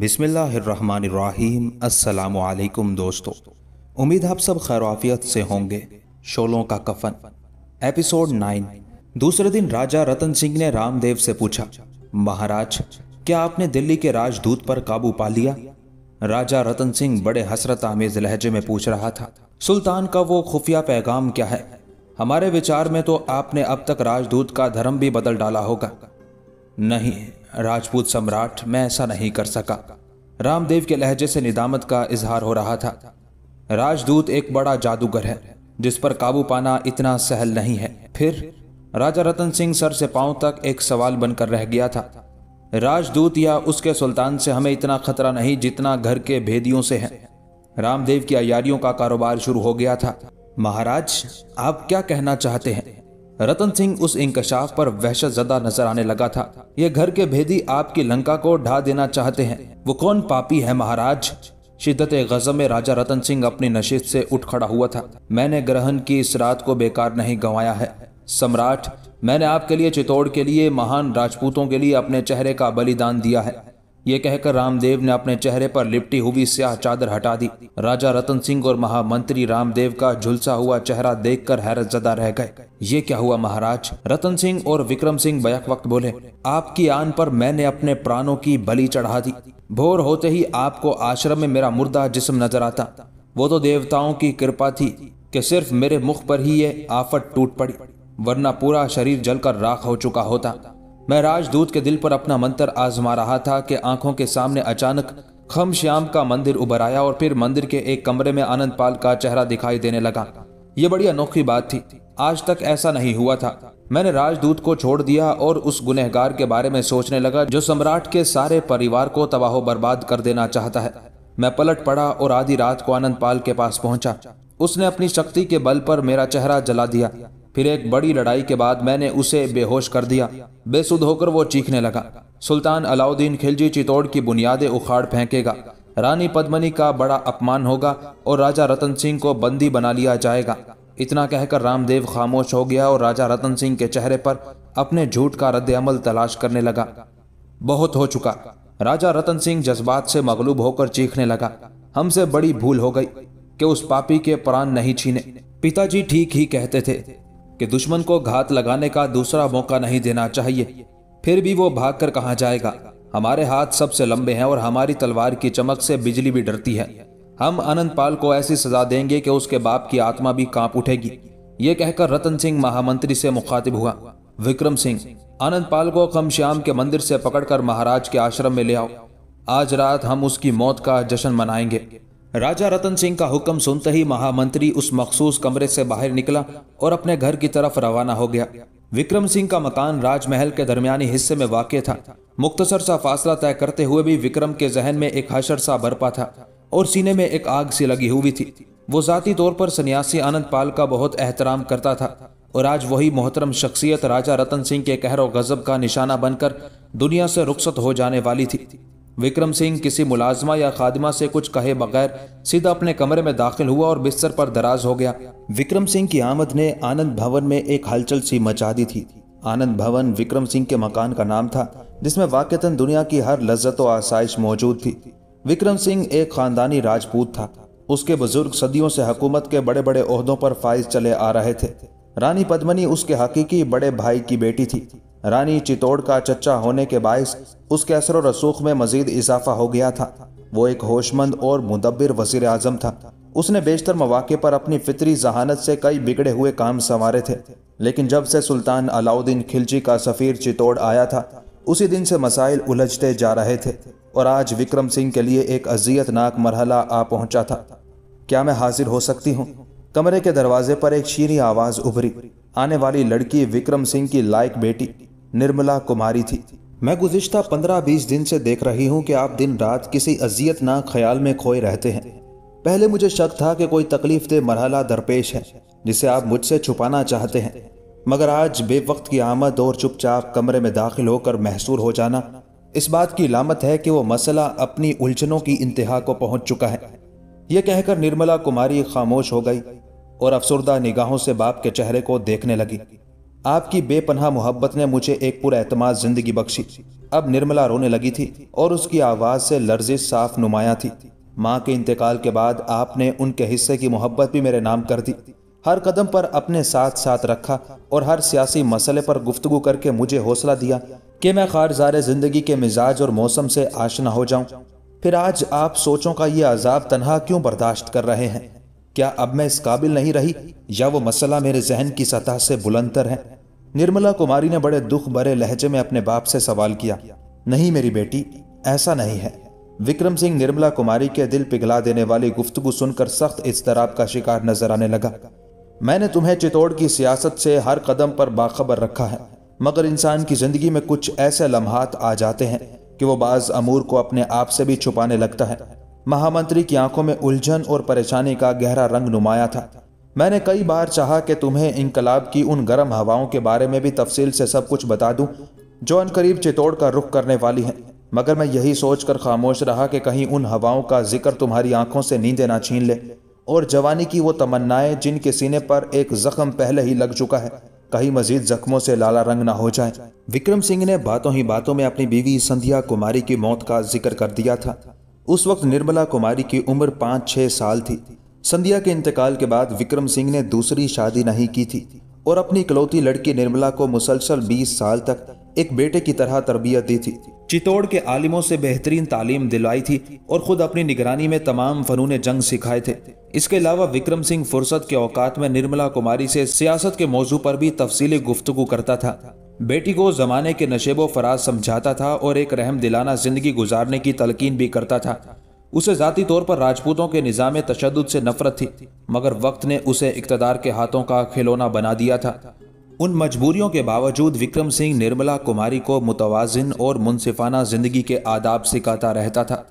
बिसमीम अल्लाम दोस्तों उम्मीद आप सब खैरवाफियत से होंगे शोलों का कफन एपिसोड नाइन दूसरे दिन राजा रतन सिंह ने रामदेव से पूछा महाराज क्या आपने दिल्ली के राजदूत पर काबू पा लिया राजा रतन सिंह बड़े हसरत आमेज लहजे में पूछ रहा था सुल्तान का वो खुफिया पैगाम क्या है हमारे विचार में तो आपने अब तक राजदूत का धर्म भी बदल डाला होगा नहीं राजपूत सम्राट मैं ऐसा नहीं कर सका रामदेव के लहजे से निदामत का इजहार हो रहा था राजदूत एक बड़ा जादूगर है जिस पर काबू पाना इतना सहल नहीं है फिर राजा रतन सिंह सर से पांव तक एक सवाल बनकर रह गया था राजदूत या उसके सुल्तान से हमें इतना खतरा नहीं जितना घर के भेदियों से है रामदेव की अयारियों का कारोबार शुरू हो गया था महाराज आप क्या कहना चाहते हैं रतन सिंह उस इंकशाफ पर वहशत जदा नजर आने लगा था यह घर के भेदी आपकी लंका को ढा देना चाहते हैं वो कौन पापी है महाराज शिद्दत गजब में राजा रतन सिंह अपनी नशीत से उठ खड़ा हुआ था मैंने ग्रहण की इस रात को बेकार नहीं गंवाया है सम्राट मैंने आपके लिए चित्तौड़ के लिए महान राजपूतों के लिए अपने चेहरे का बलिदान दिया है ये कहकर रामदेव ने अपने चेहरे पर लिपटी हुई स्याह चादर हटा दी राजा रतन सिंह और महामंत्री रामदेव का झुलसा हुआ चेहरा देखकर हैरतजदा रह गए ये क्या हुआ महाराज रतन सिंह और विक्रम सिंह बैक वक्त बोले आपकी आन पर मैंने अपने प्राणों की बलि चढ़ा दी भोर होते ही आपको आश्रम में मेरा मुर्दा जिसम नजर आता वो तो देवताओं की कृपा थी कि सिर्फ मेरे मुख पर ही ये आफत टूट पड़ी वरना पूरा शरीर जलकर राख हो चुका होता मैं राजदूत के दिल पर अपना मंत्र आजमा रहा था कि आंखों के सामने अचानक खम श्याम का मंदिर उभर आया और फिर मंदिर के एक कमरे में आनंद पाल का चेहरा दिखाई देने लगा यह बड़ी अनोखी बात थी आज तक ऐसा नहीं हुआ था मैंने राजदूत को छोड़ दिया और उस गुनहगार के बारे में सोचने लगा जो सम्राट के सारे परिवार को तबाह बर्बाद कर देना चाहता है मैं पलट पड़ा और आधी रात को आनंद पाल के पास पहुंचा उसने अपनी शक्ति के बल पर मेरा चेहरा जला दिया फिर एक बड़ी लड़ाई के बाद मैंने उसे बेहोश कर दिया बेसुध होकर वो चीखने लगा सुल्तान अलाउद्दीन खिलजी चित्तौड़ की बुनियादें उखाड़ फेंकेगा रानी पद्मनी का बड़ा अपमान होगा और राजा रतन सिंह को बंदी बना लिया जाएगा इतना कहकर रामदेव खामोश हो गया और राजा रतन सिंह के चेहरे पर अपने झूठ का रद्द अमल तलाश करने लगा बहुत हो चुका राजा रतन सिंह जज्बात से मगलूब होकर चीखने लगा हमसे बड़ी भूल हो गई कि उस पापी के प्राण नहीं छीने पिताजी ठीक ही कहते थे कि दुश्मन को घात लगाने का दूसरा मौका नहीं देना चाहिए फिर भी वो भाग कर कहां जाएगा हमारे हाथ सबसे लंबे हैं और हमारी तलवार की चमक से बिजली भी डरती है हम अनंत पाल को ऐसी सजा देंगे कि उसके बाप की आत्मा भी कांप उठेगी ये कहकर रतन सिंह महामंत्री से मुखातिब हुआ विक्रम सिंह अनंत पाल को कमश्याम के मंदिर से पकड़कर महाराज के आश्रम में ले आओ आज रात हम उसकी मौत का जश्न मनाएंगे राजा रतन सिंह का हुक्म सुनते ही महामंत्री उस मखसूस कमरे से बाहर निकला और अपने घर की तरफ रवाना हो गया विक्रम सिंह का मकान राजमहल के दरमियानी हिस्से में वाक़ था मुख्तसर सा फासला तय करते हुए भी विक्रम के जहन में एक हशर सा बरपा था और सीने में एक आग सी लगी हुई थी वो ज़ाती तौर पर सन्यासी आनंद पाल का बहुत एहतराम करता था और आज वही मोहतरम शख्सियत राजा रतन सिंह के कहर गज़ब का निशाना बनकर दुनिया से रुखसत हो जाने वाली थी विक्रम सिंह किसी मुलाजमा या खादिमा से कुछ कहे बगैर सीधा अपने कमरे में दाखिल हुआ और बिस्तर पर दराज हो गया विक्रम सिंह की आमद ने आनंद भवन में एक हलचल सी मचा दी थी आनंद भवन विक्रम सिंह के मकान का नाम था जिसमें वाकता दुनिया की हर लज्जत और आसाइश मौजूद थी विक्रम सिंह एक खानदानी राजपूत था उसके बुजुर्ग सदियों से हकूमत के बड़े बड़े ओहदों पर फाइज चले आ रहे थे रानी पद्मनी उसके हकीकी बड़े भाई की बेटी थी रानी चितौड़ का चच्चा होने के बायस उसके असर रसूख में मजीद इजाफा हो गया था वो एक होशमंद और मुदब्बिर वजीर आजम था उसने बेशतर मौाक़े पर अपनी फितरी जहानत से कई बिगड़े हुए काम संवारे थे लेकिन जब से सुल्तान अलाउद्दीन खिलजी का सफ़ीर चित्तौड़ आया था उसी दिन से मसाइल उलझते जा रहे थे और आज विक्रम सिंह के लिए एक अजियतनाक मरहला आ पहुंचा था क्या मैं हाजिर हो सकती हूँ कमरे के दरवाजे पर एक शीरी आवाज़ उभरी आने वाली लड़की विक्रम सिंह की लायक बेटी निर्मला कुमारी थी मैं गुज्श्ता पंद्रह बीस दिन से देख रही हूँ कि आप दिन रात किसी अजियत ना ख्याल में खोए रहते हैं पहले मुझे शक था कि कोई तकलीफ दे मरहला दरपेश है जिसे आप मुझसे छुपाना चाहते हैं मगर आज बेवक्त की आमद और चुपचाप कमरे में दाखिल होकर महसूर हो जाना इस बात की लामत है कि वो मसला अपनी उलझनों की इंतहा को पहुंच चुका है यह कहकर निर्मला कुमारी खामोश हो गई और अफसरदा निगाहों से बाप के चेहरे को देखने लगी आपकी बेपनाह मोहब्बत ने मुझे एक पुरमाद जिंदगी बख्शी अब निर्मला रोने लगी थी और उसकी आवाज़ से लर्जिश साफ नुमाया थी माँ के इंतकाल के बाद आपने उनके हिस्से की मोहब्बत भी मेरे नाम कर दी हर कदम पर अपने साथ साथ रखा और हर सियासी मसले पर गुफ्तु करके मुझे हौसला दिया कि मैं खारजार ज़िंदगी के मिजाज और मौसम से आशना हो जाऊं। फिर आज आप सोचों का ये अजाब तनहा क्यों बर्दाश्त कर रहे हैं क्या अब मैं इस काबिल नहीं रही या वो मसला मेरे जहन की सतह से बुलंदर है निर्मला कुमारी ने बड़े दुख भरे लहजे में अपने बाप से सवाल किया नहीं मेरी बेटी ऐसा नहीं है विक्रम सिंह निर्मला कुमारी के दिल पिघला देने वाली गुफ्तगु सुनकर सख्त इजतराब का शिकार नजर आने लगा मैंने तुम्हें चित्तौड़ की सियासत से हर कदम पर बाखबर रखा है मगर इंसान की ज़िंदगी में कुछ ऐसे लम्हात आ जाते हैं कि वो बाज़ अमूर को अपने आप से भी छुपाने लगता है महामंत्री की आंखों में उलझन और परेशानी का गहरा रंग नुमाया था मैंने कई बार चाहा कि तुम्हें इनकलाब की उन गर्म हवाओं के बारे में भी तफसील से सब कुछ बता दूं जो अन करीब चितौड़ का रुख करने वाली हैं मगर मैं यही सोच कर खामोश रहा कि कहीं उन हवाओं का जिक्र तुम्हारी आंखों से नींदें ना छीन ले और जवानी की वो तमन्नाएं जिनके सीने पर एक जख्म पहले ही लग चुका है कहीं मजीद जख्मों से लाला रंग ना हो जाए विक्रम सिंह ने बातों ही बातों में अपनी बीवी संध्या कुमारी की मौत का जिक्र कर दिया था उस वक्त निर्मला कुमारी की उम्र पाँच छः साल थी संध्या के इंतकाल के बाद विक्रम सिंह ने दूसरी शादी नहीं की थी और अपनी इकलौती लड़की निर्मला को मुसलसल 20 साल तक एक बेटे की तरह तरबियत दी थी चित्तौड़ के आलिमों से बेहतरीन तालीम दिलवाई थी और खुद अपनी निगरानी में तमाम फनून जंग सिखाए थे इसके अलावा विक्रम सिंह फुर्सत के औकात में निर्मला कुमारी से सियासत के मौजू पर भी तफसीली गुफ्तु करता था बेटी को ज़माने के नशेब व फराज समझाता था और एक रहम दिलाना ज़िंदगी गुजारने की तलकीन भी करता था उसे ज़ाती तौर पर राजपूतों के निज़ाम तशद से नफरत थी मगर वक्त ने उसे इकतदार के हाथों का खिलौना बना दिया था उन मजबूरियों के बावजूद विक्रम सिंह निर्मला कुमारी को मुतवाजन और मुनसिफाना ज़िंदगी के आदाब सिखाता रहता था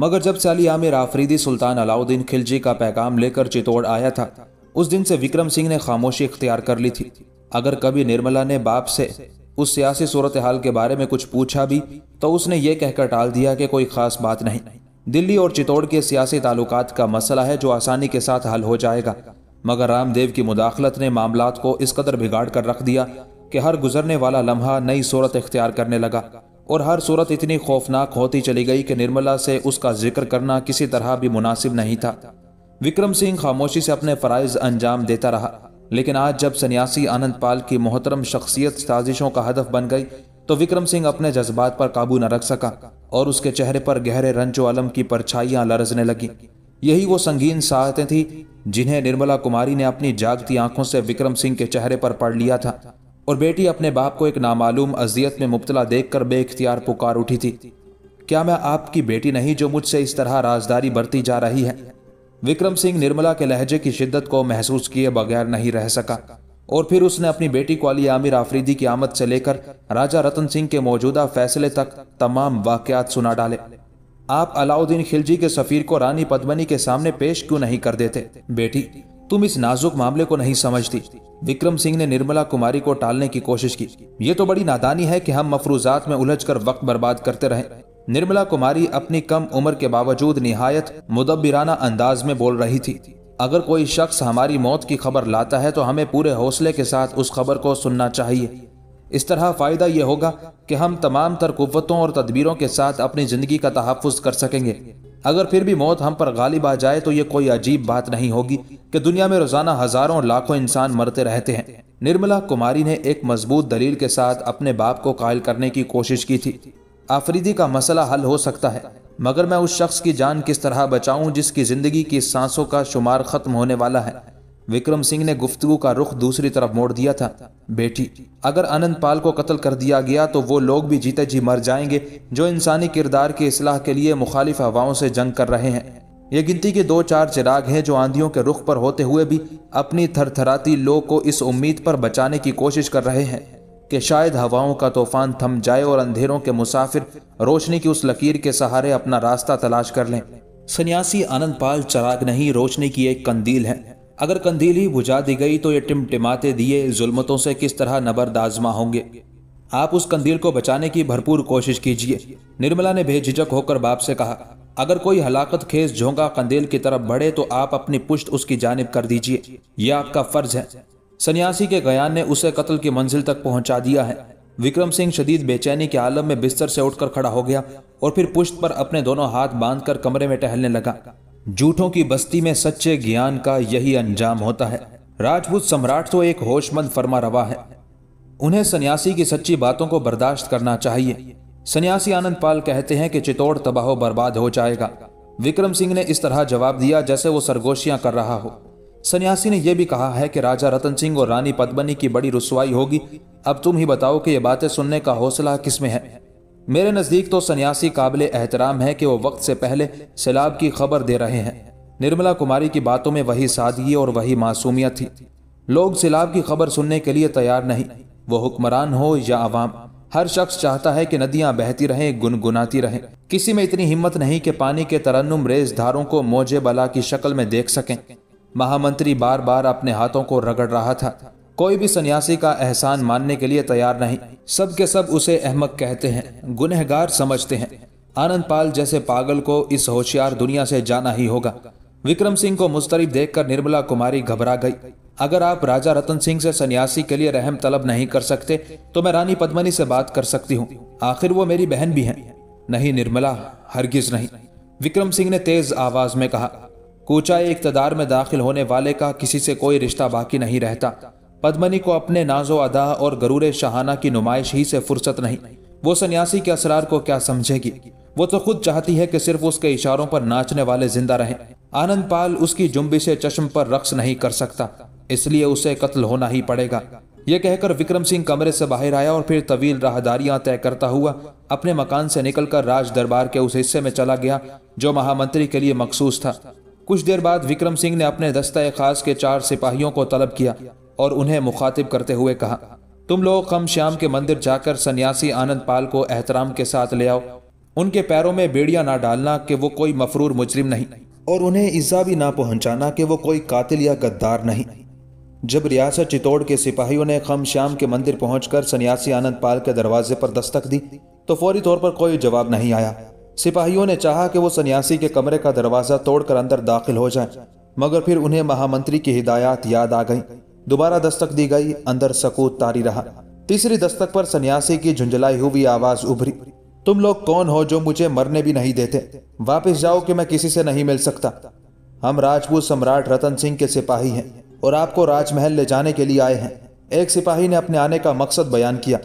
मगर जब साली आमिर आफरीदी सुल्तान अलाउद्दीन खिलजी का पैगाम लेकर चित्तौड़ आया था उस दिन से विक्रम सिंह ने खामोशी इख्तियार कर ली थी अगर कभी निर्मला ने बाप से उस सियासी सूरत हाल के बारे में कुछ पूछा भी तो उसने ये कहकर टाल दिया कि कोई खास बात नहीं दिल्ली और चित्तौड़ के सियासी ताल्लुकात का मसला है जो आसानी के साथ हल हो जाएगा मगर रामदेव की मुदाखलत ने मामला को इस कदर बिगाड़ कर रख दिया कि हर गुजरने वाला लम्हा नई सूरत इख्तियार करने लगा और हर सूरत इतनी खौफनाक होती चली गई कि निर्मला से उसका जिक्र करना किसी तरह भी मुनासिब नहीं था विक्रम सिंह खामोशी से अपने फ़रज़ अंजाम देता रहा लेकिन आज जब सन्यासी आनंद पाल की मोहतरम शख्सियत साजिशों का हदफ बन गई तो विक्रम सिंह अपने जज्बात पर काबू न रख सका और उसके चेहरे पर गहरे रंजो अलम की परछाइयां लरजने लगी यही वो संगीन साहतें थी जिन्हें निर्मला कुमारी ने अपनी जागती आंखों से विक्रम सिंह के चेहरे पर पढ़ लिया था और बेटी अपने बाप को एक नामालूम अजियत में मुबतला देखकर बेख्तियार पुकार उठी थी क्या मैं आपकी बेटी नहीं जो मुझसे इस तरह राजदारी बरती जा रही है विक्रम सिंह निर्मला के लहजे की शिद्दत को महसूस किए बगैर नहीं रह सका और फिर उसने अपनी बेटी अली आमिर आफरीदी की आमद से लेकर राजा रतन सिंह के मौजूदा फैसले तक तमाम वाकयात सुना डाले आप अलाउद्दीन खिलजी के सफीर को रानी पद्मनी के सामने पेश क्यों नहीं कर देते बेटी तुम इस नाजुक मामले को नहीं समझती विक्रम सिंह ने निर्मला कुमारी को टालने की कोशिश की ये तो बड़ी नादानी है कि हम मफरूजात में उलझ कर वक्त बर्बाद करते रहे निर्मला कुमारी अपनी कम उम्र के बावजूद निहायत मुदब्बिराना अंदाज में बोल रही थी अगर कोई शख्स हमारी मौत की खबर लाता है तो हमें पूरे हौसले के साथ उस खबर को सुनना चाहिए इस तरह फ़ायदा यह होगा कि हम तमाम तर कुतों और तदबीरों के साथ अपनी ज़िंदगी का तहफ़ कर सकेंगे अगर फिर भी मौत हम पर गालिब आ जाए तो ये कोई अजीब बात नहीं होगी कि दुनिया में रोज़ाना हज़ारों लाखों इंसान मरते रहते हैं निर्मला कुमारी ने एक मजबूत दलील के साथ अपने बाप को कायल करने की कोशिश की थी आफरीदी का मसला हल हो सकता है मगर मैं उस शख्स की जान किस तरह बचाऊं जिसकी ज़िंदगी की सांसों का शुमार ख़त्म होने वाला है विक्रम सिंह ने गुफ्तु का रुख दूसरी तरफ मोड़ दिया था बेटी अगर अनंत पाल को कत्ल कर दिया गया तो वो लोग भी जीते जी मर जाएंगे जो इंसानी किरदार की असलाह के लिए मुखालिफ हवाओं से जंग कर रहे हैं ये गिनती के दो चार चिराग हैं जो आंधियों के रुख पर होते हुए भी अपनी थरथराती लोग को इस उम्मीद पर बचाने की कोशिश कर रहे हैं कि शायद हवाओं का तूफान थम जाए और अंधेरों के मुसाफिर रोशनी की उस लकीर के सहारे अपना रास्ता तलाश कर लें सन्यासी आनंद पाल चराग नहीं रोशनी की एक कंदील है अगर कंदील ही बुझा दी गई तो ये टिमटिमाते दिए जुलमतों से किस तरह नबरदाजमा होंगे आप उस कंदील को बचाने की भरपूर कोशिश कीजिए निर्मला ने बेझिझक होकर बाप से कहा अगर कोई हलाकत खेस झोंका कंदील की तरफ बढ़े तो आप अपनी पुष्ट उसकी जानब कर दीजिए यह आपका फर्ज है सन्यासी के गयान ने उसे कत्ल की मंजिल तक पहुंचा दिया है विक्रम सिंह शदीद बेचैनी के आलम में बिस्तर से उठकर खड़ा हो गया और फिर पुष्ट पर अपने दोनों हाथ बांधकर कमरे में टहलने लगा झूठों की बस्ती में सच्चे ज्ञान का यही अंजाम होता है राजपूत सम्राट तो एक होशमंद फरमा रवा है उन्हें सन्यासी की सच्ची बातों को बर्दाश्त करना चाहिए सन्यासी आनंद पाल कहते हैं कि चित्तौड़ तबाह बर्बाद हो जाएगा विक्रम सिंह ने इस तरह जवाब दिया जैसे वो सरगोशियां कर रहा हो सन्यासी ने यह भी कहा है कि राजा रतन सिंह और रानी पद्मनी की बड़ी रसवाई होगी अब तुम ही बताओ कि ये बातें सुनने का हौसला किसमें है मेरे नज़दीक तो सन्यासी काबिल एहतराम है कि वो वक्त से पहले सैलाब की खबर दे रहे हैं निर्मला कुमारी की बातों में वही सादगी और वही मासूमियत थी लोग सैलाब की खबर सुनने के लिए तैयार नहीं वो हुक्मरान हो या आवाम हर शख्स चाहता है कि नदियां बहती रहें गुनगुनाती रहें किसी में इतनी हिम्मत नहीं कि पानी के तरन्नुम रेस धारों को मोजे बला की शक्ल में देख सकें महामंत्री बार बार अपने हाथों को रगड़ रहा था कोई भी सन्यासी का एहसान मानने के लिए तैयार नहीं सब के सब उसे अहमक कहते हैं गुनहगार समझते हैं आनंद पाल जैसे पागल को इस होशियार दुनिया से जाना ही होगा विक्रम सिंह को मुस्तरिब देखकर निर्मला कुमारी घबरा गई अगर आप राजा रतन सिंह से सन्यासी के लिए रहम तलब नहीं कर सकते तो मैं रानी पद्मनी से बात कर सकती हूँ आखिर वो मेरी बहन भी है नहीं निर्मला हरगिज नहीं विक्रम सिंह ने तेज आवाज में कहा कोचा इकतदार में दाखिल होने वाले का किसी से कोई रिश्ता बाकी नहीं रहता पद्मनी को अपने नाजो अदा और गरूर शहाना की नुमाइश ही से फुर्सत नहीं वो सन्यासी के असरार को क्या समझेगी वो तो खुद चाहती है कि सिर्फ उसके इशारों पर नाचने वाले जिंदा रहें आनंद पाल उसकी जुम्बी से चश्म पर रक्स नहीं कर सकता इसलिए उसे कत्ल होना ही पड़ेगा यह कहकर विक्रम सिंह कमरे से बाहर आया और फिर तवील राहदारियां तय करता हुआ अपने मकान से निकलकर राज दरबार के उस हिस्से में चला गया जो महामंत्री के लिए मखसूस था कुछ देर बाद विक्रम सिंह ने अपने दस्ता खास के चार सिपाहियों को तलब किया और उन्हें मुखातिब करते हुए कहा तुम लोग कम श्याम के मंदिर जाकर सन्यासी आनंद पाल को एहतराम के साथ ले आओ उनके पैरों में बेड़िया ना डालना कि वो कोई मफरूर मुजरिम नहीं और उन्हें इज्जा भी ना पहुंचाना कि वो कोई कातिल या गद्दार नहीं जब रियासत चित्तौड़ के सिपाहियों ने खम श्याम के मंदिर पहुंचकर सन्यासी आनंद पाल के दरवाजे पर दस्तक दी तो फौरी तौर पर कोई जवाब नहीं आया सिपाहियों ने चाहा कि वो सन्यासी के कमरे का दरवाज़ा तोड़कर अंदर दाखिल हो जाएं, मगर फिर उन्हें महामंत्री की हिदायत याद आ गई दोबारा दस्तक दी गई अंदर सकूत तारी रहा तीसरी दस्तक पर सन्यासी की झुंझलाई हुई आवाज उभरी तुम लोग कौन हो जो मुझे मरने भी नहीं देते वापिस जाओ कि मैं किसी से नहीं मिल सकता हम राजपूत सम्राट रतन सिंह के सिपाही हैं और आपको राजमहल ले जाने के लिए आए हैं एक सिपाही ने अपने आने का मकसद बयान किया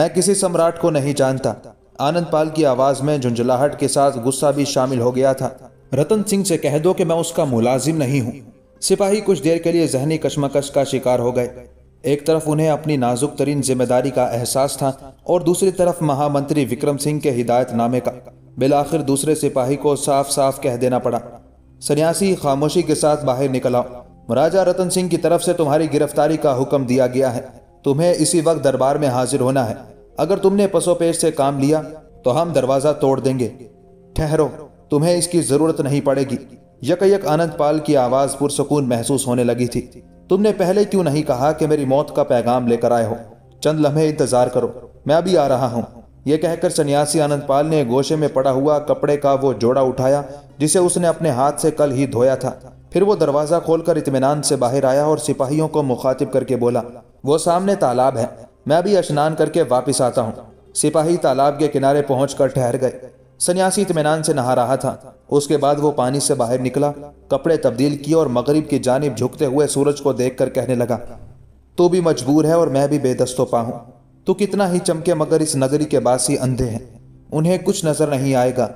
मैं किसी सम्राट को नहीं जानता आनंद पाल की आवाज़ में झुंझलाहट के साथ गुस्सा भी शामिल हो गया था रतन सिंह से कह दो कि मैं उसका मुलाजिम नहीं हूँ सिपाही कुछ देर के लिए जहनी कशमकश का शिकार हो गए एक तरफ उन्हें अपनी नाजुक तरीन जिम्मेदारी का एहसास था और दूसरी तरफ महामंत्री विक्रम सिंह के हिदायत नामे का बिलाखिर दूसरे सिपाही को साफ साफ कह देना पड़ा सन्यासी खामोशी के साथ बाहर निकला राजा रतन सिंह की तरफ से तुम्हारी गिरफ्तारी का हुक्म दिया गया है तुम्हें इसी वक्त दरबार में हाजिर होना है अगर तुमने पसोपेश से काम लिया तो हम दरवाजा तोड़ देंगे ठहरो तुम्हें इसकी जरूरत नहीं पड़ेगी यकयक आनंद पाल की आवाज पुरसकून महसूस होने लगी थी तुमने पहले क्यों नहीं कहा कि मेरी मौत का पैगाम लेकर आए हो चंद लम्हे इंतजार करो मैं अभी आ रहा हूँ यह कह कहकर सन्यासी आनंद पाल ने गोशे में पड़ा हुआ कपड़े का वो जोड़ा उठाया जिसे उसने अपने हाथ से कल ही धोया था फिर वो दरवाज़ा खोलकर इतमान से बाहर आया और सिपाहियों को मुखातिब करके बोला वो सामने तालाब है मैं भी स्नान करके वापिस आता हूँ सिपाही तालाब के किनारे पहुँच ठहर गए सन्यासी इतमान से नहा रहा था उसके बाद वो पानी से बाहर निकला कपड़े तब्दील किए और मगरिब की जानब झुकते हुए सूरज को देखकर कहने लगा तू भी मजबूर है और मैं भी बेदस्तोपा हूँ तू कितना ही चमके मगर इस नगरी के बासी अंधे हैं उन्हें कुछ नजर नहीं आएगा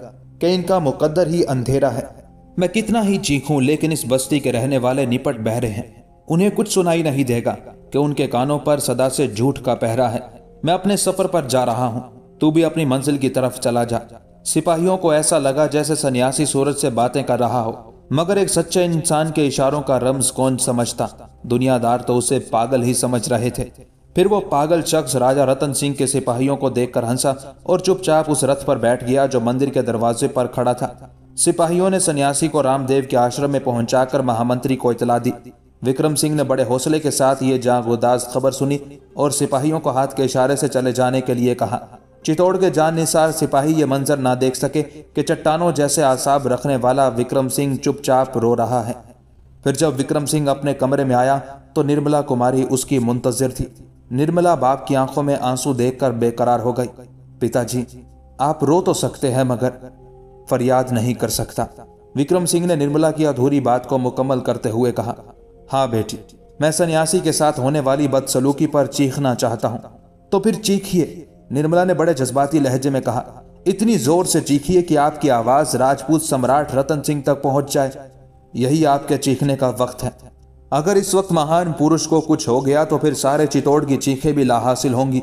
कि इनका मुकद्दर ही अंधेरा है मैं कितना ही चीखूं लेकिन इस बस्ती के रहने वाले निपट बहरे हैं उन्हें कुछ सुनाई नहीं देगा कि उनके कानों पर सदा से झूठ का पहरा है मैं अपने सफर पर जा रहा हूँ तू भी अपनी मंजिल की तरफ चला जा सिपाहियों को ऐसा लगा जैसे सन्यासी सूरज से बातें कर रहा हो मगर एक सच्चे इंसान के इशारों का रम्स कौन समझता दुनियादार तो उसे पागल ही समझ रहे थे फिर वो पागल शख्स राजा रतन सिंह के सिपाहियों को देखकर हंसा और चुपचाप उस रथ पर बैठ गया जो मंदिर के दरवाजे पर खड़ा था सिपाहियों ने सन्यासी को रामदेव के आश्रम में पहुंचाकर महामंत्री को इतला दी विक्रम सिंह ने बड़े हौसले के साथ ये जागोदाज खबर सुनी और सिपाहियों को हाथ के इशारे से चले जाने के लिए कहा चित्तौड़ के जान निसार सिपाही ये मंजर ना देख सके कि चट्टानों जैसे आसाब रखने वाला विक्रम सिंह चुपचाप रो रहा है फिर जब विक्रम सिंह अपने कमरे में आया तो निर्मला कुमारी उसकी मुंतजर थी निर्मला बाप की आंखों में आंसू देखकर बेकरार हो गई पिताजी आप रो तो सकते हैं मगर फरियाद नहीं कर सकता विक्रम सिंह ने निर्मला की अधूरी बात को मुकम्मल करते हुए कहा हाँ बेटी मैं सन्यासी के साथ होने वाली बदसलूकी पर चीखना चाहता हूँ तो फिर चीखिए निर्मला ने बड़े जज्बाती लहजे में कहा इतनी जोर से चीखिए कि आपकी आवाज राजपूत सम्राट रतन सिंह तक पहुंच जाए यही आपके चीखने का वक्त है अगर इस वक्त महान पुरुष को कुछ हो गया तो फिर सारे चितौड़ की चीखें भी लाहासिल होंगी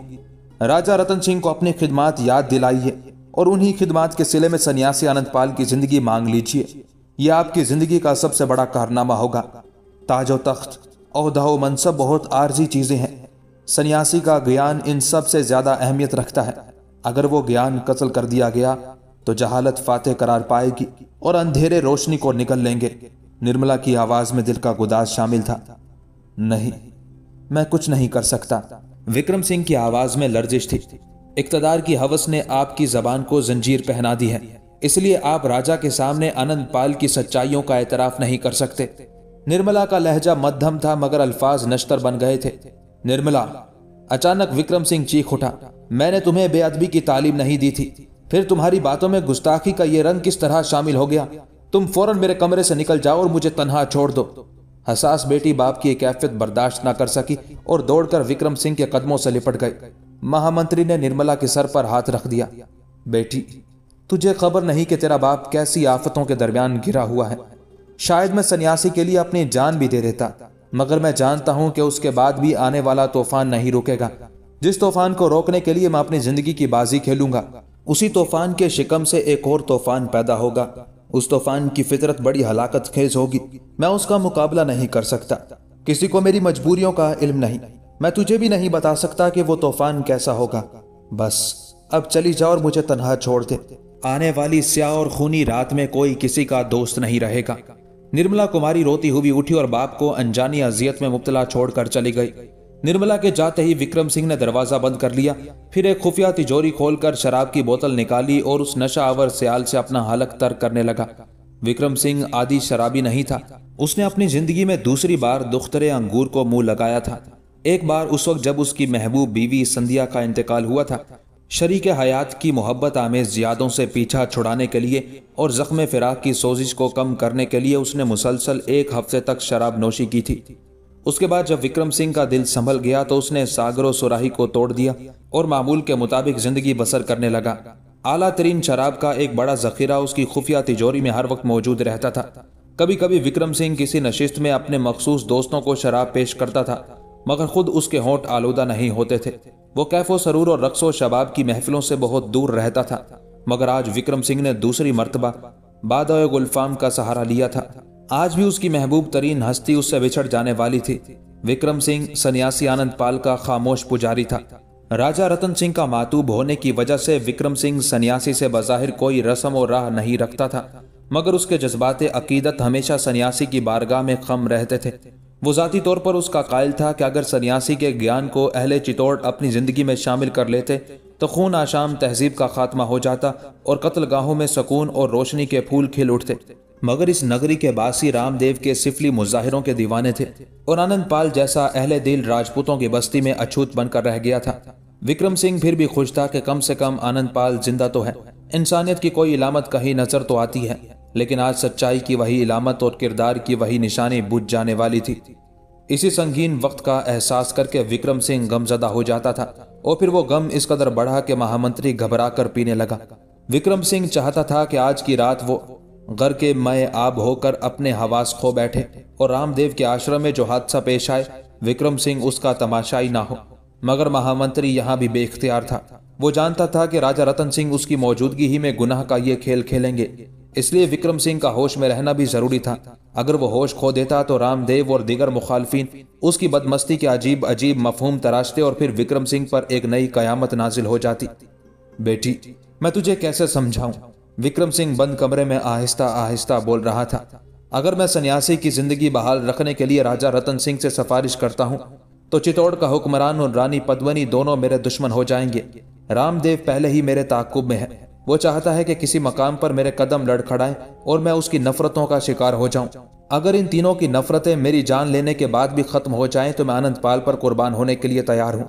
राजा रतन सिंह को अपनी खिदमात याद दिलाइए और उन्हीं खिदमात के सिले में सन्यासी आनंद पाल की जिंदगी मांग लीजिए यह आपकी जिंदगी का सबसे बड़ा कारनामा होगा ताजो तख्त अहदा व मनसब बहुत आर्जी चीज़ें हैं सन्यासी का ज्ञान इन सब से ज़्यादा अहमियत रखता है अगर वो ज्ञान कत्ल कर दिया गया तो जहालत फातह करार पाएगी और अंधेरे रोशनी को निकल लेंगे निर्मला की आवाज़ में दिल का गुदास शामिल था नहीं मैं कुछ नहीं कर सकता विक्रम सिंह की आवाज़ में लर्जिश थी इकतदार की हवस ने आपकी जबान को जंजीर पहना दी है इसलिए आप राजा के सामने अनंत पाल की सच्चाइयों का एतराफ़ नहीं कर सकते निर्मला का लहजा मध्यम था मगर अल्फाज नश्तर बन गए थे निर्मला अचानक विक्रम सिंह चीख उठा मैंने तुम्हें बेअदबी की तालीम नहीं दी थी फिर तुम्हारी बातों में गुस्ताखी का ये रंग किस तरह शामिल हो गया तुम फौरन मेरे कमरे से निकल जाओ और मुझे तनहा छोड़ दो हसास बेटी बाप की कैफियत बर्दाश्त न कर सकी और दौड़कर विक्रम सिंह के कदमों से लिपट गई महामंत्री ने निर्मला के सर पर हाथ रख दिया बेटी तुझे खबर नहीं कि तेरा बाप कैसी आफतों के दरमियान गिरा हुआ है शायद मैं सन्यासी के लिए अपनी जान भी दे देता मगर मैं जानता हूं कि उसके बाद भी आने वाला तूफान नहीं रुकेगा जिस तूफान को रोकने के लिए मैं अपनी जिंदगी की बाजी खेलूंगा उसी तूफान के शिकम से एक और तूफान पैदा होगा उस तूफान की फितरत बड़ी हलाकत खेज होगी मैं उसका मुकाबला नहीं कर सकता किसी को मेरी मजबूरियों का इल्म नहीं मैं तुझे भी नहीं बता सकता कि वो तूफान कैसा होगा बस अब चली जाओ और मुझे तनहा छोड़ दे आने वाली स्याह और खूनी रात में कोई किसी का दोस्त नहीं रहेगा निर्मला कुमारी रोती हुई उठी और बाप को अनजानी अजियत में मुबतला छोड़कर चली गई निर्मला के जाते ही विक्रम सिंह ने दरवाजा बंद कर लिया फिर एक खुफिया तिजोरी खोलकर शराब की बोतल निकाली और उस नशा आवर सियाल से अपना हालक तर्क करने लगा विक्रम सिंह आदि शराबी नहीं था उसने अपनी जिंदगी में दूसरी बार दुख्तरे अंगूर को मुंह लगाया था एक बार उस वक्त जब उसकी महबूब बीवी संध्या का इंतकाल हुआ था शरीक हयात की मोहब्बत आमेज़ ज्यादों से पीछा छुड़ाने के लिए और ज़ख्म फिराक की सोजिश को कम करने के लिए उसने मुसलसल एक हफ्ते तक शराब नोशी की थी उसके बाद जब विक्रम सिंह का दिल संभल गया तो उसने सागर सुराही को तोड़ दिया और मामूल के मुताबिक ज़िंदगी बसर करने लगा आला तरीन शराब का एक बड़ा जखीरा उसकी खुफिया तिजोरी में हर वक्त मौजूद रहता था कभी कभी विक्रम सिंह किसी नशिस्त में अपने मखसूस दोस्तों को शराब पेश करता था मगर खुद उसके होंठ आलूदा नहीं होते थे वो कैफो सरूर और रक्सो शबाब की महफिलों से बहुत दूर रहता था मगर आज विक्रम सिंह ने दूसरी मरतबा बाद गुलफाम का सहारा लिया था आज भी उसकी महबूब तरीन हस्ती उससे बिछड़ जाने वाली थी विक्रम सिंह सन्यासी आनंद पाल का खामोश पुजारी था राजा रतन सिंह का मातूब होने की वजह से विक्रम सिंह सन्यासी से बाहिर कोई रस्म और राह नहीं रखता था मगर उसके जज्बाते अकीदत हमेशा सन्यासी की बारगाह में खम रहते थे वो ज़ाती तौर पर उसका कायल था कि अगर सन्यासी के ज्ञान को अहले चितौड़ अपनी ज़िंदगी में शामिल कर लेते तो खून आशाम तहजीब का खात्मा हो जाता और कत्ल गाहों में सुकून और रोशनी के फूल खिल उठते मगर इस नगरी के बासी रामदेव के सिफली मुजाहिरों के दीवाने थे और आनंद पाल जैसा अहले दिल राजपूतों की बस्ती में अछूत बनकर रह गया था विक्रम सिंह फिर भी खुश था कि कम से कम आनंद पाल जिंदा तो है इंसानियत की कोई इलामत कहीं नजर तो आती है लेकिन आज सच्चाई की वही इलामत और किरदार की वही निशानी बुझ जाने वाली थी इसी संगीन वक्त का एहसास करके विक्रम सिंह गमजदा हो जाता था और फिर वो गम इस कदर बढ़ा कि महामंत्री घबरा कर पीने लगा विक्रम सिंह चाहता था कि आज की रात वो घर के मैं आब होकर अपने हवास खो बैठे और रामदेव के आश्रम में जो हादसा पेश आए विक्रम सिंह उसका ही ना हो मगर महामंत्री यहाँ भी बेख्तियार था वो जानता था कि राजा रतन सिंह उसकी मौजूदगी ही में गुनाह का ये खेल खेलेंगे इसलिए विक्रम सिंह का होश में रहना भी जरूरी था अगर वो होश खो देता तो रामदेव और दिगर मुखालफी उसकी बदमस्ती के अजीब अजीब मफहम तराशते और फिर विक्रम सिंह पर एक नई कयामत नाजिल हो जाती बेटी मैं तुझे कैसे समझाऊं विक्रम सिंह बंद कमरे में आहिस्ता आहिस्ता बोल रहा था अगर मैं सन्यासी की जिंदगी बहाल रखने के लिए राजा रतन सिंह से सिफारिश करता हूँ तो चित्तौड़ का हुक्मरान और रानी पद्मनी दोनों मेरे दुश्मन हो जाएंगे रामदेव पहले ही मेरे ताकुब में है वो चाहता है कि किसी मकाम पर मेरे कदम लड़खड़ाएं और मैं उसकी नफरतों का शिकार हो जाऊं अगर इन तीनों की नफरतें मेरी जान लेने के बाद भी ख़त्म हो जाएं तो मैं आनंद पाल पर कुर्बान होने के लिए तैयार हूं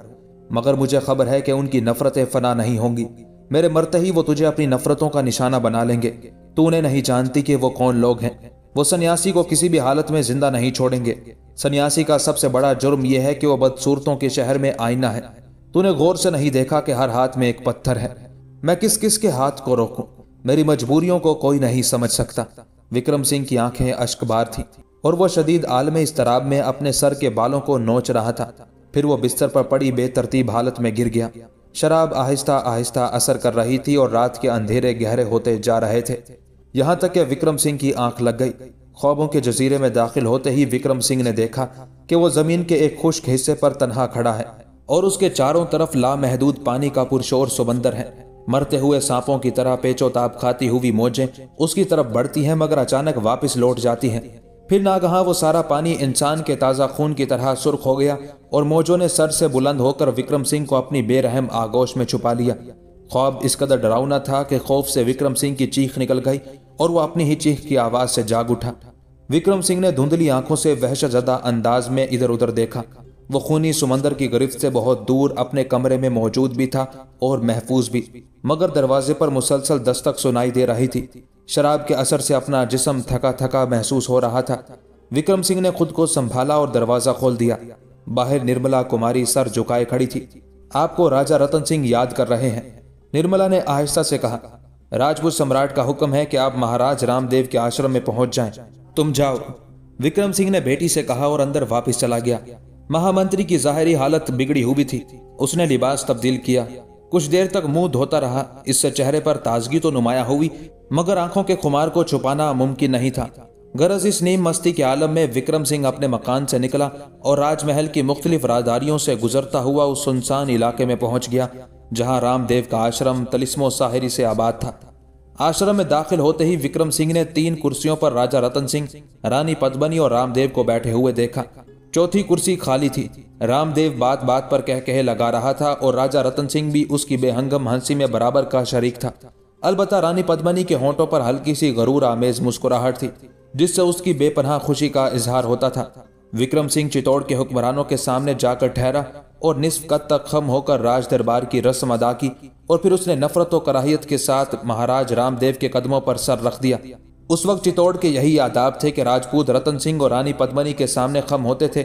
मगर मुझे खबर है कि उनकी नफरतें फना नहीं होंगी मेरे मरते ही वो तुझे अपनी नफरतों का निशाना बना लेंगे तू उन्हें नहीं जानती कि वो कौन लोग हैं वो सन्यासी को किसी भी हालत में जिंदा नहीं छोड़ेंगे सन्यासी का सबसे बड़ा जुर्म यह है कि वह बदसूरतों के शहर में आईना है तूने गौर से नहीं देखा कि हर हाथ में एक पत्थर है मैं किस किस के हाथ को रोकूं मेरी मजबूरियों को कोई नहीं समझ सकता विक्रम सिंह की आंखें अश्कबार थीं और वह शदीद आलम इस तराब में अपने सर के बालों को नोच रहा था फिर वह बिस्तर पर पड़ी बेतरतीब हालत में गिर गया शराब आहिस्ता आहिस्ता असर कर रही थी और रात के अंधेरे गहरे होते जा रहे थे यहाँ तक कि विक्रम सिंह की आंख लग गई ख्वाबों के जजीरे में दाखिल होते ही विक्रम सिंह ने देखा कि वो ज़मीन के एक खुश्क हिस्से पर तनहा खड़ा है और उसके चारों तरफ लामहदूद पानी का पुरशोर सुबंदर है मरते हुए सांपों की तरह पेचोताप खाती हुई मोजें उसकी तरफ बढ़ती हैं मगर अचानक वापस लौट जाती हैं फिर कहा वो सारा पानी इंसान के ताज़ा खून की तरह सुर्ख हो गया और मोजों ने सर से बुलंद होकर विक्रम सिंह को अपनी बेरहम आगोश में छुपा लिया ख्वाब इस कदर डरावना था कि खौफ से विक्रम सिंह की चीख निकल गई और वह अपनी ही चीख की आवाज़ से जाग उठा विक्रम सिंह ने धुंधली आंखों से वहशतजदा अंदाज में इधर उधर देखा वो खूनी समंदर की गिरफ्त से बहुत दूर अपने कमरे में मौजूद भी था और महफूज भी मगर दरवाजे पर मुसलसल दस्तक सुनाई दे रही थी शराब के असर से अपना जिसम थका थका महसूस हो रहा था विक्रम सिंह ने खुद को संभाला और दरवाजा खोल दिया बाहर निर्मला कुमारी सर झुकाए खड़ी थी आपको राजा रतन सिंह याद कर रहे हैं निर्मला ने आहिस्ता से कहा राजपूत सम्राट का हुक्म है कि आप महाराज रामदेव के आश्रम में पहुंच जाएं। तुम जाओ विक्रम सिंह ने बेटी से कहा और अंदर वापस चला गया महामंत्री की जाहरी हालत बिगड़ी हुई थी उसने लिबास तब्दील किया कुछ देर तक मुंह धोता रहा इससे चेहरे पर ताजगी तो नुमाया हुई मगर आंखों के खुमार को छुपाना मुमकिन नहीं था गरज इस नीम मस्ती के आलम में विक्रम सिंह अपने मकान से निकला और राजमहल की मुख्तलिफ राजदारियों से गुजरता हुआ उस सुनसान इलाके में पहुंच गया जहां रामदेव का आश्रम तलिस्मो साहरी से आबाद था आश्रम में दाखिल होते ही विक्रम सिंह ने तीन कुर्सियों पर राजा रतन सिंह रानी पद्मनी और रामदेव को बैठे हुए देखा चौथी कुर्सी खाली थी रामदेव बात बात पर कह कहे लगा रहा था और राजा रतन सिंह भी उसकी बेहंगम हंसी में बराबर का शरीक था अलबत् रानी पद्मनी के होंठों पर हल्की सी गरूर आमेज मुस्कुराहट थी जिससे उसकी बेपनाह खुशी का इजहार होता था विक्रम सिंह चित्तौड़ के हुक्मरानों के सामने जाकर ठहरा और निसफ कद तक खम होकर राज दरबार की रस्म अदा की और फिर उसने नफरत और कराहियत के साथ महाराज रामदेव के कदमों पर सर रख दिया उस वक्त चित्तौड़ के यही आदाब थे कि राजपूत रतन सिंह और रानी पद्मनी के सामने खम होते थे